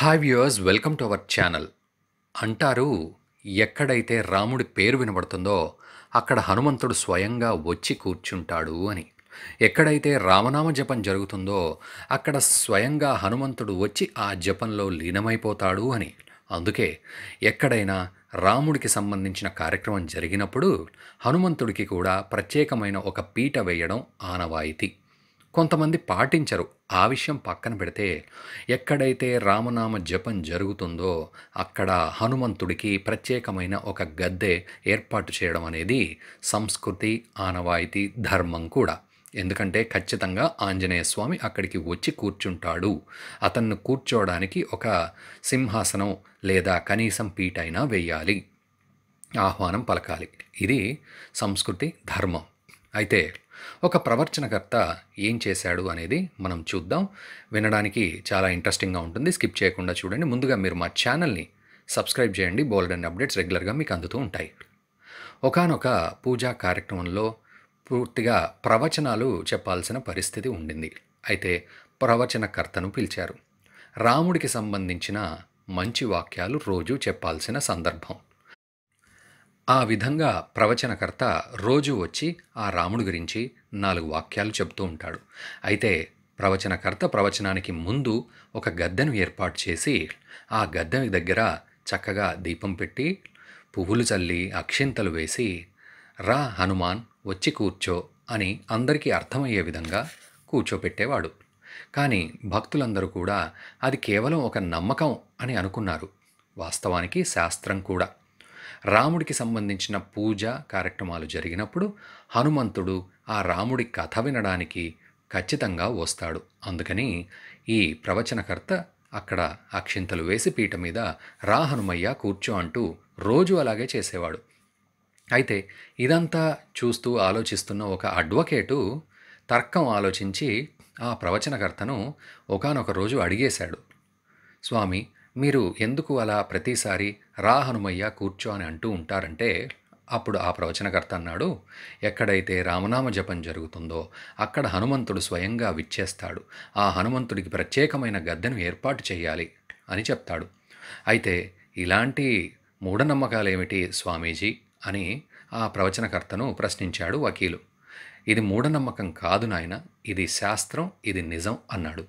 hi viewers welcome to our channel అంటారు ఎక్కడైతే రాముడి పేరు వినబడుతుందో అక్కడ హనుమంతుడు స్వయంగా వచ్చి కూర్చుంటాడు అని ఎక్కడైతే రామనామ జపం జరుగుతుందో అక్కడ స్వయంగా హనుమంతుడు వచ్చి ఆ జపంలో లీనమైపోతాడు అని అందుకే ఎక్కడైనా రాముడికి సంబంధించిన కార్యక్రమం జరిగినప్పుడు హనుమంతుడికి కూడా ప్రత్యేకమైన ఒక పీట వేయడం ఆనవాయితీ కొంతమంది పాటించరు ఆ విషయం పక్కన పెడితే ఎక్కడైతే రామనామ జపం జరుగుతుందో అక్కడ హనుమంతుడికి ప్రత్యేకమైన ఒక గద్దె ఏర్పాటు చేయడం అనేది సంస్కృతి ఆనవాయితీ ధర్మం కూడా ఎందుకంటే ఖచ్చితంగా ఆంజనేయ స్వామి అక్కడికి వచ్చి కూర్చుంటాడు అతన్ని కూర్చోవడానికి ఒక సింహాసనం లేదా కనీసం పీటైనా వేయాలి ఆహ్వానం పలకాలి ఇది సంస్కృతి ధర్మం అయితే ఒక ప్రవచనకర్త ఏం చేశాడు అనేది మనం చూద్దాం వినడానికి చాలా ఇంట్రెస్టింగ్గా ఉంటుంది స్కిప్ చేయకుండా చూడండి ముందుగా మీరు మా ఛానల్ని సబ్స్క్రైబ్ చేయండి బోల్డ్ అండ్ అప్డేట్స్ రెగ్యులర్గా మీకు అందుతూ ఉంటాయి ఒకనొక పూజా కార్యక్రమంలో పూర్తిగా ప్రవచనాలు చెప్పాల్సిన పరిస్థితి ఉండింది అయితే ప్రవచనకర్తను పిలిచారు రాముడికి సంబంధించిన మంచి వాక్యాలు రోజు చెప్పాల్సిన సందర్భం ఆ విధంగా ప్రవచనకర్త రోజు వచ్చి ఆ రాముడి గురించి నాలుగు వాక్యాలు చెబుతూ ఉంటాడు అయితే ప్రవచనకర్త ప్రవచనానికి ముందు ఒక గద్దెను ఏర్పాటు చేసి ఆ గద్దె దగ్గర చక్కగా దీపం పెట్టి పువ్వులు చల్లి అక్షింతలు వేసి రా హనుమాన్ వచ్చి కూర్చో అని అందరికీ అర్థమయ్యే విధంగా కూర్చోపెట్టేవాడు కానీ భక్తులందరూ కూడా అది కేవలం ఒక నమ్మకం అని అనుకున్నారు వాస్తవానికి శాస్త్రం కూడా రాముడికి సంబంధించిన పూజ కార్యక్రమాలు జరిగినప్పుడు హనుమంతుడు ఆ రాముడి కథ వినడానికి ఖచ్చితంగా వస్తాడు అందుకని ఈ ప్రవచనకర్త అక్కడ అక్షింతలు వేసి పీట మీద రా హనుమయ్య కూర్చో అంటూ రోజు అలాగే చేసేవాడు అయితే ఇదంతా చూస్తూ ఆలోచిస్తున్న ఒక అడ్వకేటు తర్కం ఆలోచించి ఆ ప్రవచనకర్తను ఒకనొక రోజు అడిగేశాడు స్వామి మీరు ఎందుకు అలా ప్రతిసారి రా హనుమయ్య కూర్చో అని అంటూ ఉంటారంటే అప్పుడు ఆ ప్రవచనకర్త అన్నాడు ఎక్కడైతే రామనామ జపం జరుగుతుందో అక్కడ హనుమంతుడు స్వయంగా విచ్చేస్తాడు ఆ హనుమంతుడికి ప్రత్యేకమైన గద్దెను ఏర్పాటు చేయాలి అని చెప్తాడు అయితే ఇలాంటి మూఢనమ్మకాలేమిటి స్వామీజీ అని ఆ ప్రవచనకర్తను ప్రశ్నించాడు వకీలు ఇది మూఢనమ్మకం కాదు నాయన ఇది శాస్త్రం ఇది నిజం అన్నాడు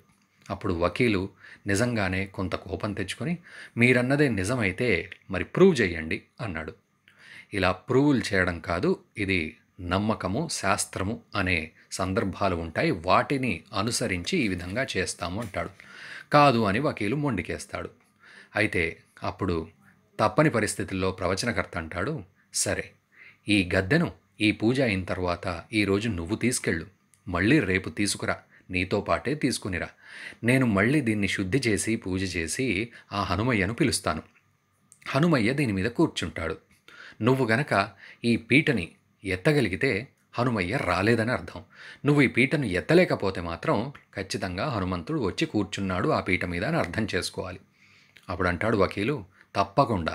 అప్పుడు వకీలు నిజంగానే కొంత కోపం తెచ్చుకొని మీరన్నదే నిజమైతే మరి ప్రూవ్ చేయండి అన్నాడు ఇలా ప్రూవ్లు చేయడం కాదు ఇది నమ్మకము శాస్త్రము అనే సందర్భాలు ఉంటాయి వాటిని అనుసరించి ఈ విధంగా చేస్తాము అంటాడు కాదు అని వకీలు మొండికేస్తాడు అయితే అప్పుడు తప్పని పరిస్థితుల్లో ప్రవచనకర్త అంటాడు సరే ఈ గద్దెను ఈ పూజ అయిన తర్వాత ఈరోజు నువ్వు తీసుకెళ్ళు మళ్ళీ రేపు తీసుకురా నీతో పాటే తీసుకునిరా నేను మళ్ళీ దీన్ని శుద్ధి చేసి పూజ చేసి ఆ హనుమయ్యను పిలుస్తాను హనుమయ్య దీని మీద కూర్చుంటాడు నువ్వు గనక ఈ పీటని ఎత్తగలిగితే హనుమయ్య రాలేదని అర్థం నువ్వు ఈ పీటను ఎత్తలేకపోతే మాత్రం ఖచ్చితంగా హనుమంతుడు వచ్చి కూర్చున్నాడు ఆ పీట మీద అని అర్థం చేసుకోవాలి అప్పుడు అంటాడు వకీలు తప్పకుండా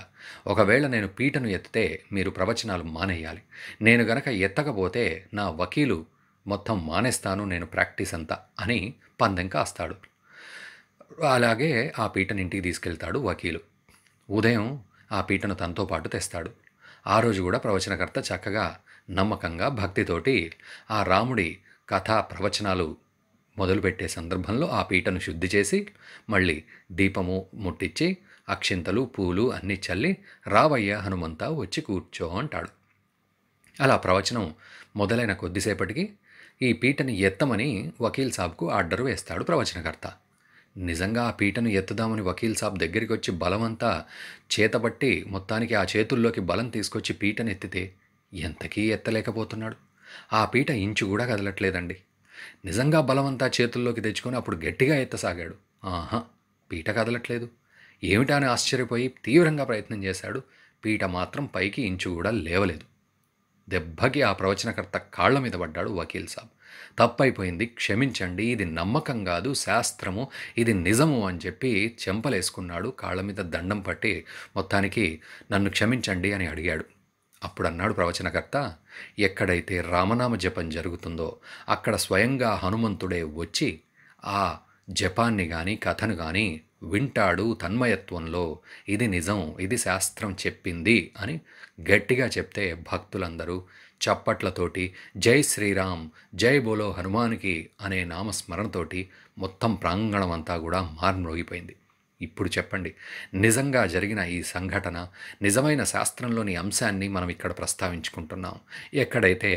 ఒకవేళ నేను పీటను ఎత్తితే మీరు ప్రవచనాలు మానేయాలి నేను గనక ఎత్తకపోతే నా వకీలు మొత్తం మానేస్తాను నేను ప్రాక్టీస్ అంతా అని పందెం కాస్తాడు అలాగే ఆ పీటను ఇంటికి తీసుకెళ్తాడు వకీలు ఉదయం ఆ పీటను తనతో పాటు తెస్తాడు ఆ రోజు కూడా ప్రవచనకర్త చక్కగా నమ్మకంగా భక్తితోటి ఆ రాముడి కథా ప్రవచనాలు మొదలుపెట్టే సందర్భంలో ఆ పీటను శుద్ధి చేసి మళ్ళీ దీపము ముట్టించి అక్షింతలు పూలు అన్నీ చల్లి రావయ్య హనుమంతా వచ్చి కూర్చో అంటాడు అలా ప్రవచనం మొదలైన కొద్దిసేపటికి ఈ పీటను ఎత్తమని వకీల్ సాబ్కు ఆర్డర్ వేస్తాడు ప్రవచనకర్త నిజంగా ఆ పీటను ఎత్తుదామని వకీల్ సాబ్ దగ్గరికి వచ్చి బలమంతా చేతబట్టి మొత్తానికి ఆ చేతుల్లోకి బలం తీసుకొచ్చి పీటను ఎత్తితే ఎంతకీ ఎత్తలేకపోతున్నాడు ఆ పీట ఇంచు కూడా కదలట్లేదండి నిజంగా బలమంతా చేతుల్లోకి తెచ్చుకొని అప్పుడు గట్టిగా ఎత్తసాగాడు ఆహా పీట కదలట్లేదు ఏమిటా అని ఆశ్చర్యపోయి తీవ్రంగా ప్రయత్నం చేశాడు పీట మాత్రం పైకి ఇంచు కూడా లేవలేదు దెబ్బకి ఆ ప్రవచనకర్త కాళ్ల మీద పడ్డాడు వకీల్ సాబ్ తప్పైపోయింది క్షమించండి ఇది నమ్మకం కాదు శాస్త్రము ఇది నిజము అని చెప్పి చెంపలేసుకున్నాడు కాళ్ళ మీద దండం పట్టి మొత్తానికి నన్ను క్షమించండి అని అడిగాడు అప్పుడు అన్నాడు ప్రవచనకర్త ఎక్కడైతే రామనామ జపం జరుగుతుందో అక్కడ స్వయంగా హనుమంతుడే వచ్చి ఆ జపాన్ని కానీ కథను కానీ వింటాడు తన్మయత్వంలో ఇది నిజం ఇది శాస్త్రం చెప్పింది అని గట్టిగా చెప్తే భక్తులందరూ చప్పట్లతోటి జై శ్రీరామ్ జై బోలో హనుమానికి అనే నామస్మరణతోటి మొత్తం ప్రాంగణం అంతా కూడా మార్మ్రోగిపోయింది ఇప్పుడు చెప్పండి నిజంగా జరిగిన ఈ సంఘటన నిజమైన శాస్త్రంలోని అంశాన్ని మనం ఇక్కడ ప్రస్తావించుకుంటున్నాం ఎక్కడైతే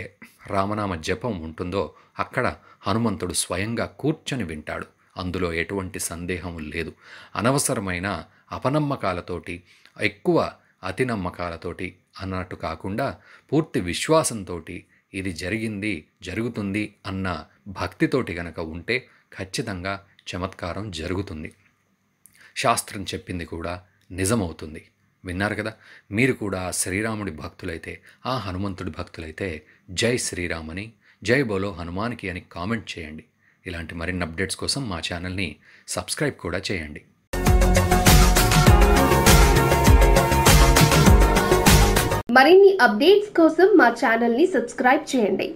రామనామ జపం ఉంటుందో అక్కడ హనుమంతుడు స్వయంగా కూర్చొని వింటాడు అందులో ఎటువంటి సందేహం లేదు అనవసరమైన అపనమ్మకాలతోటి ఎక్కువ అతి నమ్మకాలతోటి అన్నట్టు కాకుండా పూర్తి విశ్వాసంతో ఇది జరిగింది జరుగుతుంది అన్న భక్తితోటి గనక ఉంటే ఖచ్చితంగా చమత్కారం జరుగుతుంది శాస్త్రం చెప్పింది కూడా నిజమవుతుంది విన్నారు కదా మీరు కూడా శ్రీరాముడి భక్తులైతే ఆ హనుమంతుడి భక్తులైతే జై శ్రీరామని జై బోలో హనుమానికి అని కామెంట్ చేయండి ఇలాంటి మరిన్ని అప్డేట్స్ కోసం మా ఛానల్ని సబ్స్క్రైబ్ కూడా చేయండి మరిన్ని అప్డేట్స్ కోసం మా ఛానల్ని సబ్స్క్రైబ్ చేయండి